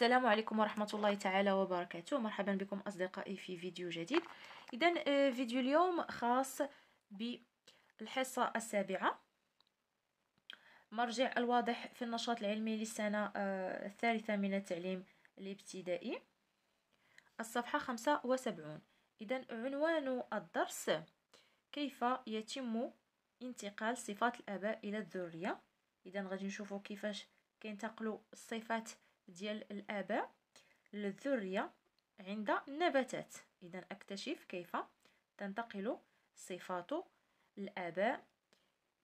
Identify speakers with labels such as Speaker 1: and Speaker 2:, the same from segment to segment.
Speaker 1: السلام عليكم ورحمة الله تعالى وبركاته مرحبا بكم أصدقائي في فيديو جديد إذا آه، فيديو اليوم خاص بالحصة السابعة مرجع الواضح في النشاط العلمي للسنة آه، الثالثة من التعليم الابتدائي الصفحة 75 إذا عنوان الدرس كيف يتم انتقال صفات الآباء إلى الذرية إذا غادي نشوفوا كيفاش كينتقلوا الصفات ديال الآباء للذرية عند النباتات إذا أكتشف كيف تنتقل صفات الآباء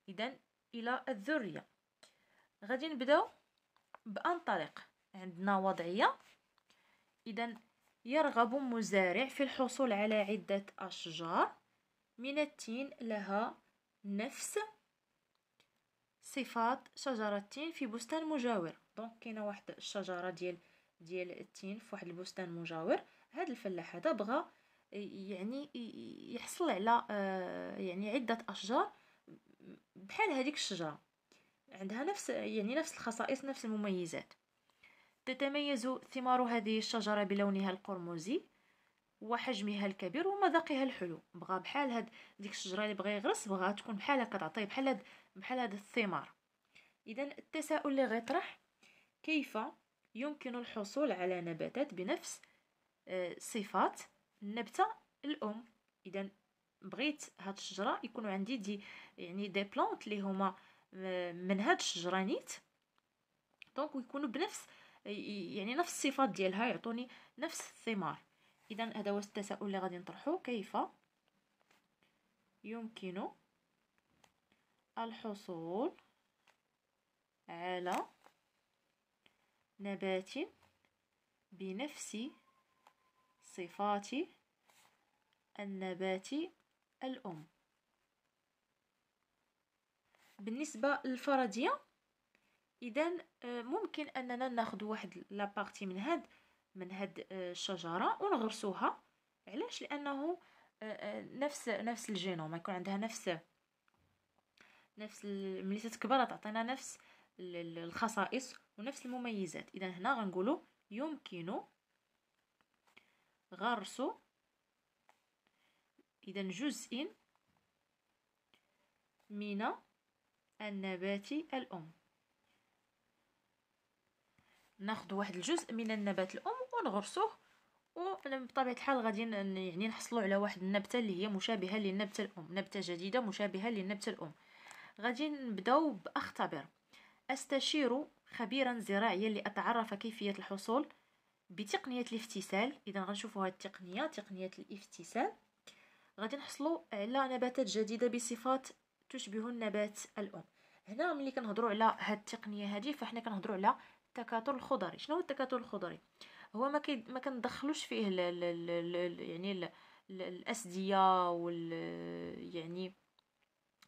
Speaker 1: إذا إلى الذرية غادي نبداو بان طريق عندنا وضعية إذا يرغب مزارع في الحصول على عدة أشجار من التين لها نفس صفات شجرة التين في بستان مجاور دونك كاينه واحد الشجره ديال ديال التين في واحد البستان مجاور هذا الفلاح هذا بغى يعني يحصل على آه، يعني عده اشجار بحال هذيك الشجره عندها نفس يعني نفس الخصائص نفس المميزات تتميز ثمار هذه الشجره بلونها القرمزي وحجمها الكبير ومذاقها الحلو بغى بحال هاد ديك الشجره اللي بغى يغرس بغى تكون بحال هكا تعطي بحال هاد بحال هاد الثمار اذا التساؤل اللي غيطرح كيف يمكن الحصول على نباتات بنفس آه، صفات النبتة الأم إذا بغيت هاد الشجرة يكونوا عندي دي يعني دي بلانت اللي هما آه، من هاد الشجرة نيت دونك ويكونوا بنفس آه، يعني نفس الصفات ديالها يعطوني نفس الثمار اذا هذا هو التساؤل اللي غادي نطرحه كيف يمكن الحصول على نبات بنفس صفات النبات الأم بالنسبة للفرضية إذا آه، ممكن أننا ناخد واحد لابارتي من هاد من هاد آه، الشجرة ونغرسوها علاش لأنه آه، نفس نفس الجينوم يكون عندها نفس نفس ملي تتكبر تعطينا نفس الخصائص ونفس المميزات اذا هنا غنقولوا يمكن غرس اذا جزء من النبات الام ناخذ واحد الجزء من النبات الام ونغرسوه وبطبيعه الحال غادي يعني نحصلوا على واحد النبته اللي هي مشابهه للنبته الام نبته جديده مشابهه للنبته الام غادي نبداو باختبر استشير خبيرا زراعيا لأتعرف كيفية الحصول بتقنية الافتسال إذا غنشوفوا هذه التقنية تقنية الافتسال غادي نحصلوا على نباتات جديدة بصفات تشبه النبات الأم هنا ملي كنهضروا على هاد التقنية هذه فاحنا كنهضروا على التكاثر الخضري شنو هو التكاثر الخضري هو ما كي ما كندخلوش فيه ال ال الـ يعني الـ الأسدية وال يعني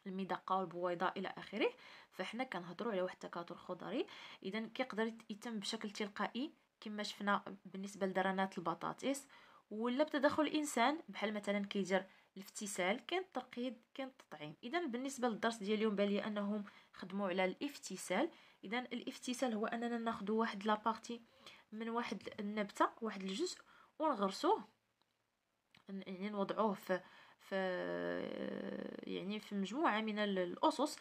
Speaker 1: المدقه والبويضه الى اخره فحنا كنهضروا على واحد التكاثر خضري اذا كيقدر يتم بشكل تلقائي كما شفنا بالنسبه لدرنات البطاطس ولا بتدخل الانسان بحال مثلا كيدير الافتسال كاين الترقيد كاين التطعيم اذا بالنسبه للدرس ديال اليوم بان انهم خدموا على الافتسال اذا الافتسال هو اننا ناخذ واحد لابارتي من واحد النبته واحد الجزء ونغرسوه يعني نوضعوه في في يعني في مجموعه من الاسس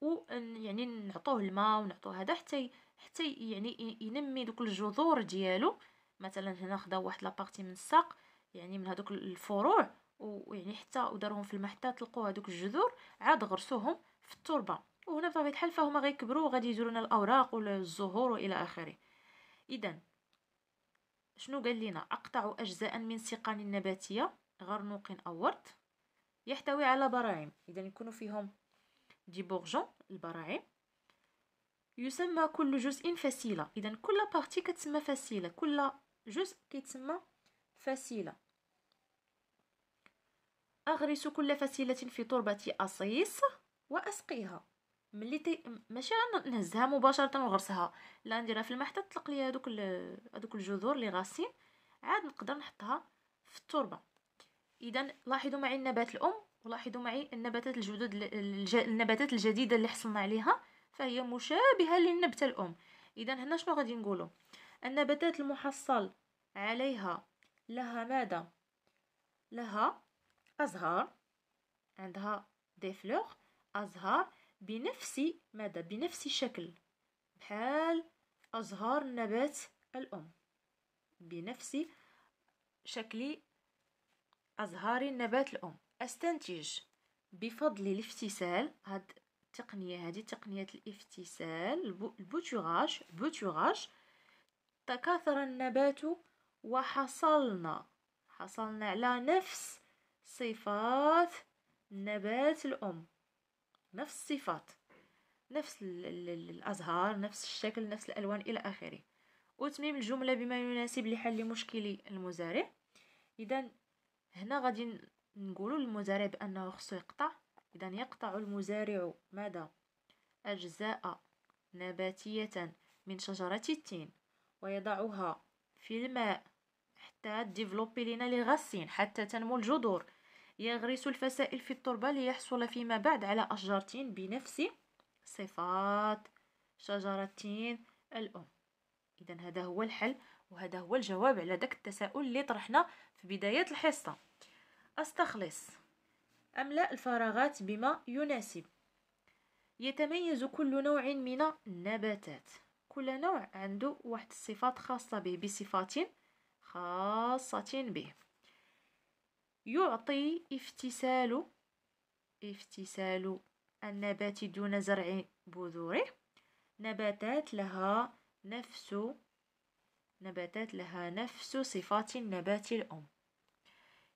Speaker 1: و يعني نعطوه الماء ونعطوه هذا حتى حتى يعني ينمي دوك الجذور ديالو مثلا هنا خدا واحد لابارتي من الساق يعني من هذوك الفروع ويعني حتى ودارهم في الماء حتى تلقوا هذوك الجذور عاد غرسوهم في التربه وهنا بطبيعه الحال فهما غيكبروا وغادي يديروا لنا الاوراق والزهور والى اخره اذا شنو قال لنا اقطع اجزاء من سقان نباتيه غرنوق او ورد يحتوي على براعم إذا يكون فيهم دي بورجون البراعم يسمى كل جزء فسيلة إذا كل بارتي كتسمى فسيلة كل جزء كيتسمى فسيلة أغرس كل فسيلة في تربة أصيص وأسقيها ملي تي... ماشي نهزها مباشرة ونغرسها لا نديرها في الماء حتى تطلق لي هذوك هذوك الجذور اللي غاسين عاد نقدر نحطها في التربه اذا لاحظوا معي النبات الام ولاحظوا معي النباتات الجدد الج... النباتات الجديده اللي حصلنا عليها فهي مشابهه للنبته الام اذا هنا شنو غادي نقولوا النباتات المحصل عليها لها ماذا لها ازهار عندها دي فلوغ ازهار بنفس ماذا بنفس الشكل بحال ازهار النبات الام بنفس شكل أزهار النبات الأم أستنتج بفضل الافتسال هاد التقنية هذه تقنية الافتسال البوتوغاش بوتوراج تكاثر النبات وحصلنا حصلنا على نفس صفات نبات الأم نفس الصفات نفس الأزهار نفس الشكل نفس الألوان إلى آخره وتميم الجملة بما يناسب لحل مشكل المزارع إذا هنا غادي نقولوا للمزارع بانه خصو يقطع اذا يقطع المزارع ماذا اجزاء نباتيه من شجره التين ويضعها في الماء حتى ديفلوبي لينا لغسين حتى تنمو الجذور يغرس الفسائل في التربة ليحصل فيما بعد على أشجار تين بنفس صفات شجرة التين الأم إذا هذا هو الحل وهذا هو الجواب على داك التساؤل اللي طرحنا في بداية الحصة أستخلص أملأ الفراغات بما يناسب يتميز كل نوع من النباتات كل نوع عنده واحد الصفات خاصة به بصفات خاصة به يعطي افتسال افتسال النبات دون زرع بذوره نباتات لها نفس نباتات لها نفس صفات النبات الأم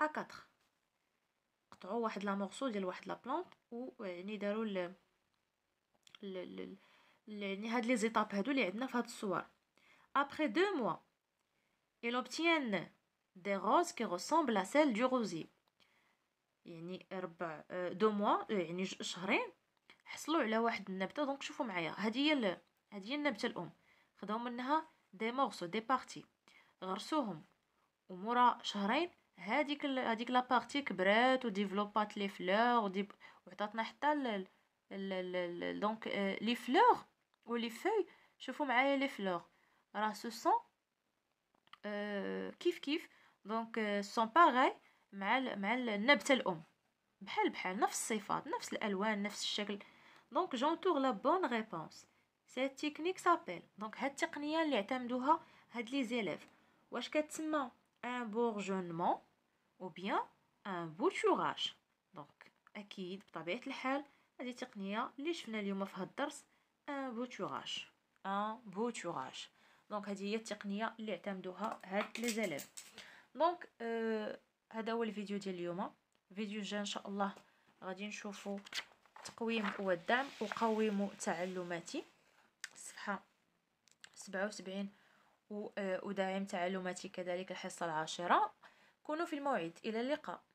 Speaker 1: ا 4 قطعوا واحد لا مورسو ديال واحد لا و يعني داروا ال ال يعني هاد لي زيتاب هادو اللي عندنا في هاد الصور أبخي دو موا ils obtiennent des roses qui ressemblent à celles du rosier يعني ربع دو موا يعني شهرين حصلوا على واحد النبته دونك شوفوا معايا هذه هي هذه هي النبته الام خداو منها دي مورسو دي بارتي غرسوهم ومورا شهرين هذيك هذيك لا بارتي كبرات وديفلوبات لي فلور وديب... وعطاتنا حتى ال... دونك آه، لي فلور ولي فوي شوفوا معايا لي فلور راه سو سون آه، كيف كيف دونك آه، سون باغاي مع مع النبته الام بحال بحال نفس الصفات نفس الالوان نفس الشكل دونك جونتور لا بون ريبونس سي تكنيك سابيل دونك هاد التقنيه اللي اعتمدوها هاد لي زيليف واش كتسمى un bourgeonnement ou bien un bouturage دونك اكيد بطبيعه الحال هذه تقنيه اللي شفنا اليوم في هذا الدرس ان بوتوراج ان بوتوراج دونك هذه هي التقنيه اللي اعتمدوها هاد لي زاليف دونك آه هذا هو الفيديو ديال اليوم فيديو جا ان شاء الله غادي نشوفوا تقويم والدعم اقوم تعلماتي الصفحه 77 وداعم آه، تعلماتي كذلك الحصة العاشرة كونوا في الموعد إلى اللقاء